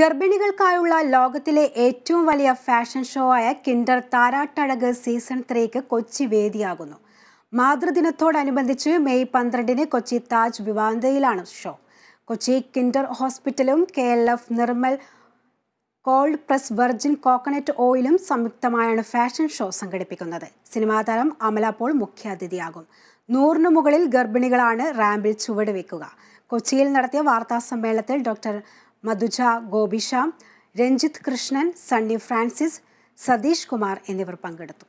ഗർഭിണികൾക്കായുള്ള ലോകത്തിലെ ഏറ്റവും വലിയ ഫാഷൻ ഷോ ആയ കിൻഡർ താരാട്ടഴക് സീസൺ ത്രീക്ക് കൊച്ചി വേദിയാകുന്നു മാതൃദിനത്തോടനുബന്ധിച്ച് മെയ് പന്ത്രണ്ടിന് കൊച്ചി താജ് വിവാന്തയിലാണ് ഷോ കൊച്ചി കിൻഡർ ഹോസ്പിറ്റലും K L F Nirmal cold press virgin coconut ഓയിലും സംയുക്തമായാണ് ഫാഷൻ ഷോ സംഘടിപ്പിക്കുന്നത് സിനിമാ താരം അമല പോൾ മുഖ്യാതിഥിയാകും നൂറിന് മുകളിൽ ഗർഭിണികളാണ് റാമ്പിൽ ചുവടുവെക്കുക കൊച്ചിയിൽ നടത്തിയ വാർത്താ സമ്മേളനത്തിൽ doctor Madhuja Gopisha Ranjith Krishnan Sunny Francis Satheesh Kumar എന്നിവർ പങ്കെടുത്തു